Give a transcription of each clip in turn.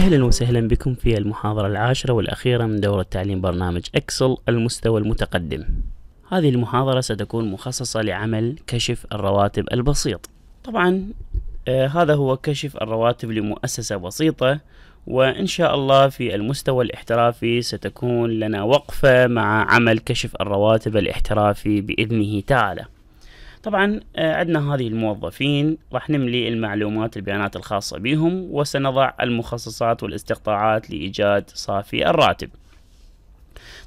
أهلا وسهلا بكم في المحاضرة العاشرة والأخيرة من دورة تعليم برنامج أكسل المستوى المتقدم هذه المحاضرة ستكون مخصصة لعمل كشف الرواتب البسيط طبعا آه هذا هو كشف الرواتب لمؤسسة بسيطة وإن شاء الله في المستوى الاحترافي ستكون لنا وقفة مع عمل كشف الرواتب الاحترافي بإذنه تعالى طبعا آه، عندنا هذه الموظفين راح نملي المعلومات البيانات الخاصة بهم وسنضع المخصصات والاستقطاعات لإيجاد صافي الراتب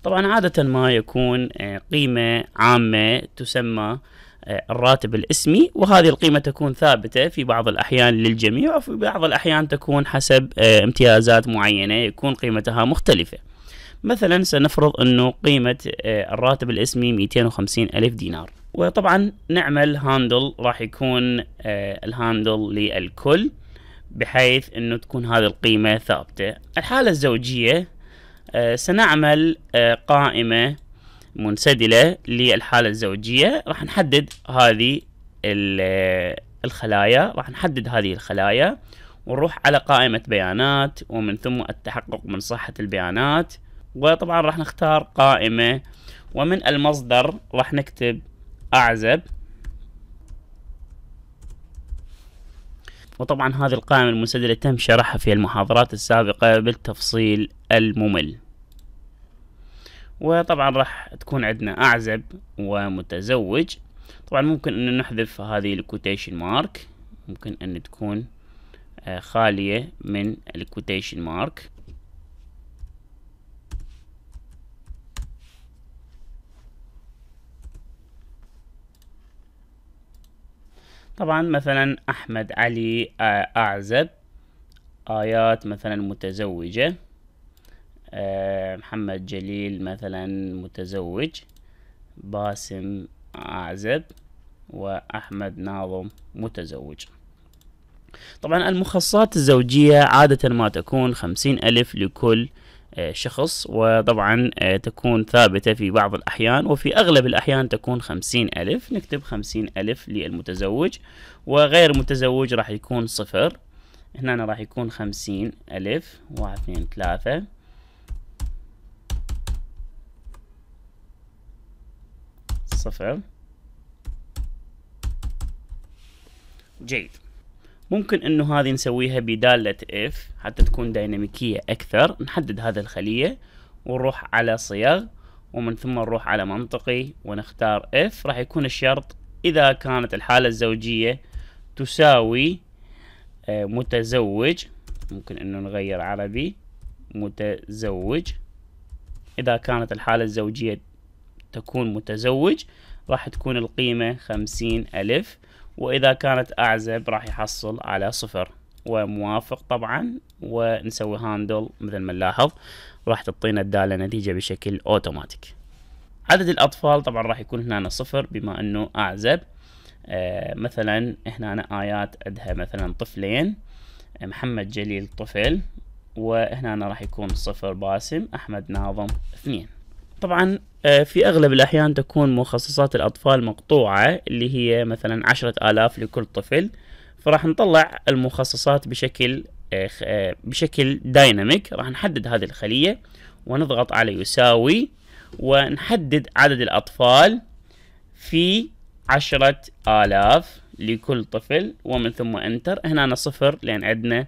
طبعا عادة ما يكون آه، قيمة عامة تسمى آه، الراتب الاسمي وهذه القيمة تكون ثابتة في بعض الأحيان للجميع وفي بعض الأحيان تكون حسب امتيازات معينة يكون قيمتها مختلفة مثلا سنفرض أنه قيمة الراتب الاسمي 250 ألف دينار وطبعا نعمل هاندل راح يكون آه، الهاندل للكل بحيث انه تكون هذه القيمة ثابتة الحالة الزوجية آه، سنعمل آه، قائمة منسدلة للحالة الزوجية راح نحدد هذه الخلايا راح نحدد هذه الخلايا ونروح على قائمة بيانات ومن ثم التحقق من صحة البيانات وطبعا راح نختار قائمة ومن المصدر راح نكتب أعزب وطبعا هذه القائمة المنسدلة تم شرحها في المحاضرات السابقة بالتفصيل الممل وطبعا راح تكون عندنا أعزب ومتزوج طبعا ممكن أن نحذف هذه الكوتيشن مارك ممكن أن تكون آه، خالية من الكوتيشن مارك طبعا مثلا أحمد علي أعزب آيات مثلا متزوجة محمد جليل مثلا متزوج باسم أعزب وأحمد ناظم متزوج طبعا المخصصات الزوجية عادة ما تكون خمسين ألف لكل آه، شخص وطبعا آه، تكون ثابتة في بعض الأحيان وفي أغلب الأحيان تكون خمسين ألف نكتب خمسين ألف للمتزوج وغير المتزوج راح يكون صفر هنا راح يكون خمسين ألف واحد اثنين ثلاثة صفر جيد ممكن انه هذه نسويها بدالة اف حتى تكون ديناميكية اكثر نحدد هذا الخلية ونروح على صيغ ومن ثم نروح على منطقي ونختار اف راح يكون الشرط اذا كانت الحالة الزوجية تساوي آه، متزوج ممكن انه نغير عربي متزوج اذا كانت الحالة الزوجية تكون متزوج راح تكون القيمة خمسين ألف وإذا كانت أعزب راح يحصل على صفر وموافق طبعا ونسوي هاندل مثل ما نلاحظ راح تعطينا الدالة نتيجة بشكل أوتوماتيك عدد الأطفال طبعا راح يكون هنا صفر بما أنه أعزب آه مثلا هنا أنا آيات عندها مثلا طفلين آه، محمد جليل طفل وهنا راح يكون صفر باسم أحمد ناظم اثنين طبعا آه، في أغلب الأحيان تكون مخصصات الأطفال مقطوعة اللي هي مثلا عشرة آلاف لكل طفل فراح نطلع المخصصات بشكل آه، آه، بشكل دايناميك راح نحدد هذه الخلية ونضغط على يساوي ونحدد عدد الأطفال في عشرة آلاف لكل طفل ومن ثم انتر هنا أنا صفر لأن عندنا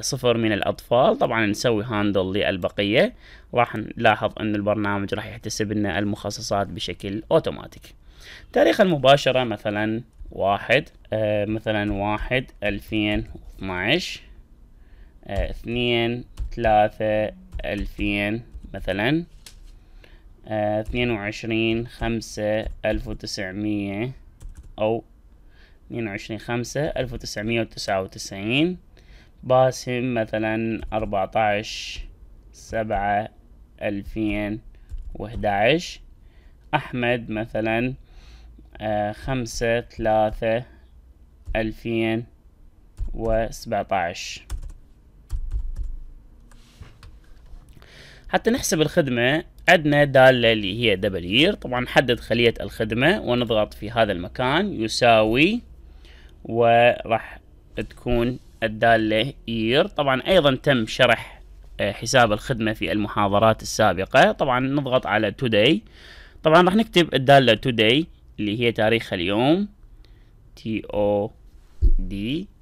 صفر من الأطفال طبعا نسوي هاندل للبقية راح نلاحظ أن البرنامج راح يحتسب لنا المخصصات بشكل أوتوماتيك تاريخ المباشرة مثلا واحد آه مثلا واحد ألفين واثناعش آه، اثنين ثلاثة ألفين مثلا آه، اثنين وعشرين خمسة ألف وتسعمية أو اثنين وعشرين خمسة ألف وتسعمية وتسعة وتسعين باسم مثلا عشر سبعة ألفين أحمد مثلا آه، خمسة ثلاثة ألفين وسبعتعش حتى نحسب الخدمة عندنا دالة اللي هي دبلير طبعا نحدد خلية الخدمة ونضغط في هذا المكان يساوي وراح تكون الدالة إير طبعا أيضا تم شرح آه، حساب الخدمة في المحاضرات السابقة طبعا نضغط على today طبعا راح نكتب الدالة today اللي هي تاريخ اليوم t o d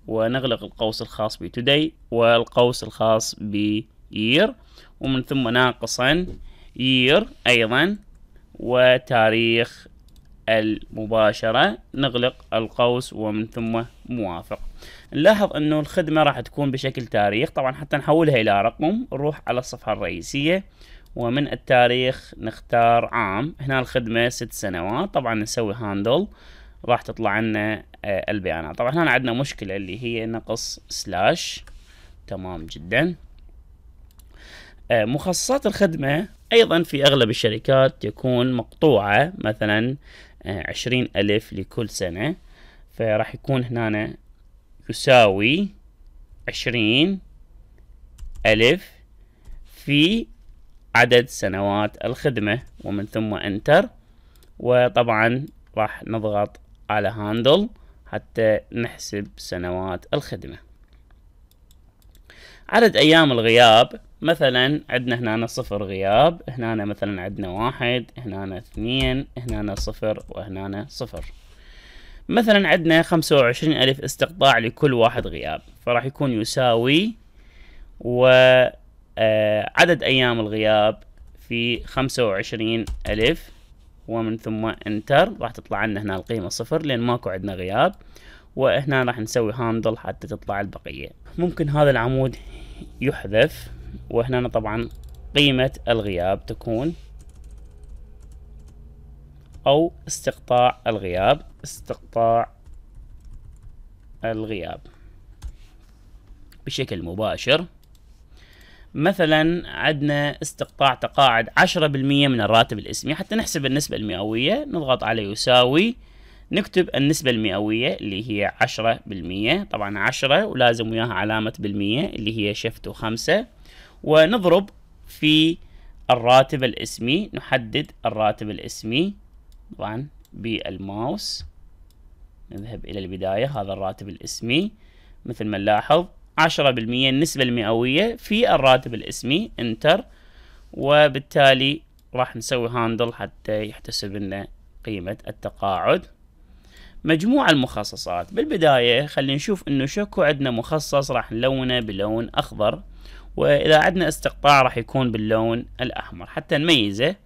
ونغلق القوس الخاص ب today والقوس الخاص ب year ومن ثم ناقصا year أيضا وتاريخ المباشرة نغلق القوس ومن ثم موافق نلاحظ انه الخدمة راح تكون بشكل تاريخ طبعا حتى نحولها الى رقم نروح على الصفحة الرئيسية ومن التاريخ نختار عام هنا الخدمة ست سنوات طبعا نسوي هاندل راح تطلع لنا آه، البيانات طبعا هنا عندنا مشكلة اللي هي نقص سلاش تمام جدا آه، مخصصات الخدمة أيضا في أغلب الشركات تكون مقطوعة مثلا آه، عشرين ألف لكل سنة فراح يكون هنا يساوي عشرين ألف في عدد سنوات الخدمة ومن ثم انتر وطبعا راح نضغط على هاندل حتى نحسب سنوات الخدمة عدد أيام الغياب مثلا عندنا هنا صفر غياب هنا مثلا عندنا واحد هنا اثنين هنا صفر وهنا صفر مثلا عندنا خمسة وعشرين ألف استقطاع لكل واحد غياب فراح يكون يساوي وعدد آه، أيام الغياب في خمسة وعشرين ألف ومن ثم انتر راح تطلع لنا هنا القيمة صفر لأن ماكو عندنا غياب وهنا راح نسوي هاندل حتى تطلع البقية ممكن هذا العمود يحذف وهنا طبعا قيمة الغياب تكون أو استقطاع الغياب استقطاع الغياب بشكل مباشر مثلا عندنا استقطاع تقاعد 10% من الراتب الاسمي حتى نحسب النسبة المئوية نضغط على يساوي نكتب النسبة المئوية اللي هي 10% طبعا 10 ولازم وياها علامة بالمية اللي هي شفت وخمسة ونضرب في الراتب الاسمي نحدد الراتب الاسمي طبعا بالماوس نذهب إلى البداية هذا الراتب الاسمي مثل ما نلاحظ 10% بالمية النسبة المئوية في الراتب الاسمي انتر وبالتالي راح نسوي هاندل حتى يحتسب لنا قيمة التقاعد مجموع المخصصات بالبداية خلينا نشوف انه شكو عندنا مخصص راح نلونه بلون اخضر واذا عندنا استقطاع راح يكون باللون الاحمر حتى نميزه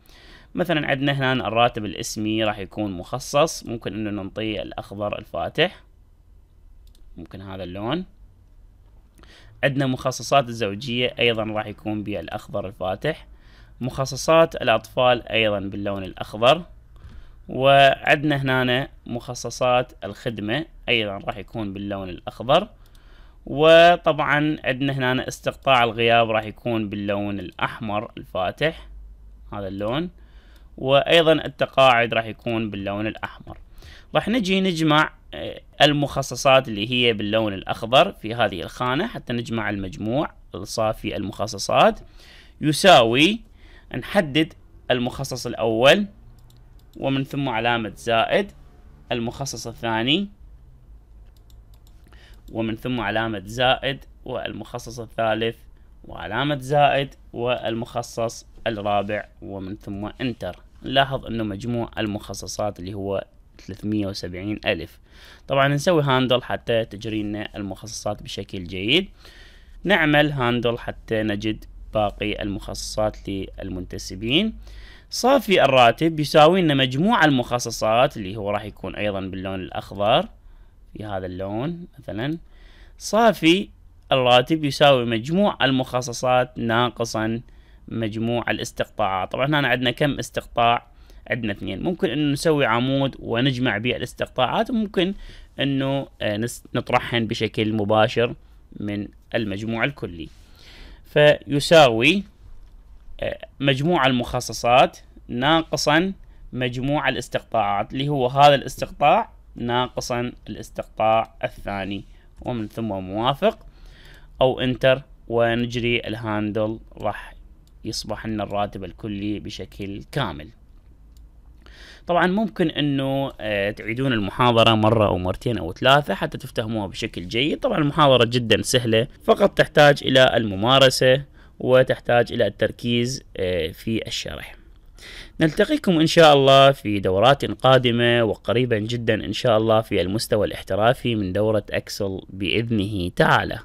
مثلا عندنا هنا الراتب الاسمي راح يكون مخصص ممكن انه نعطيه الاخضر الفاتح ممكن هذا اللون عندنا مخصصات الزوجية ايضا راح يكون بالاخضر الفاتح مخصصات الاطفال ايضا باللون الاخضر وعندنا هنا مخصصات الخدمة ايضا راح يكون باللون الاخضر وطبعا عندنا هنا استقطاع الغياب راح يكون باللون الأحمر الفاتح هذا اللون وأيضا التقاعد راح يكون باللون الأحمر راح نجي نجمع آه، المخصصات اللي هي باللون الأخضر في هذه الخانة حتى نجمع المجموع الصافي المخصصات يساوي نحدد المخصص الأول ومن ثم علامة زائد المخصص الثاني ومن ثم علامة زائد والمخصص الثالث وعلامة زائد والمخصص الرابع ومن ثم انتر نلاحظ انه مجموع المخصصات اللي هو 370 ألف طبعا نسوي هاندل حتى تجري لنا المخصصات بشكل جيد نعمل هاندل حتى نجد باقي المخصصات للمنتسبين صافي الراتب يساوي لنا مجموع المخصصات اللي هو راح يكون أيضا باللون الأخضر بهذا اللون مثلا صافي الراتب يساوي مجموع المخصصات ناقصا مجموع الاستقطاعات طبعا هنا عندنا كم استقطاع عندنا اثنين ممكن انه نسوي عمود ونجمع به الاستقطاعات وممكن انه آه، نطرحهن بشكل مباشر من المجموع الكلي فيساوي آه، مجموع المخصصات ناقصا مجموع الاستقطاعات اللي هو هذا الاستقطاع ناقصا الاستقطاع الثاني ومن ثم موافق أو انتر ونجري الهاندل راح يصبح لنا الراتب الكلي بشكل كامل طبعا ممكن انه آه، تعيدون المحاضرة مرة او مرتين او ثلاثة حتى تفتهموها بشكل جيد طبعا المحاضرة جدا سهلة فقط تحتاج الى الممارسة وتحتاج الى التركيز آه، في الشرح نلتقيكم إن شاء الله في دورات قادمة وقريبا جدا إن شاء الله في المستوى الاحترافي من دورة أكسل بإذنه تعالى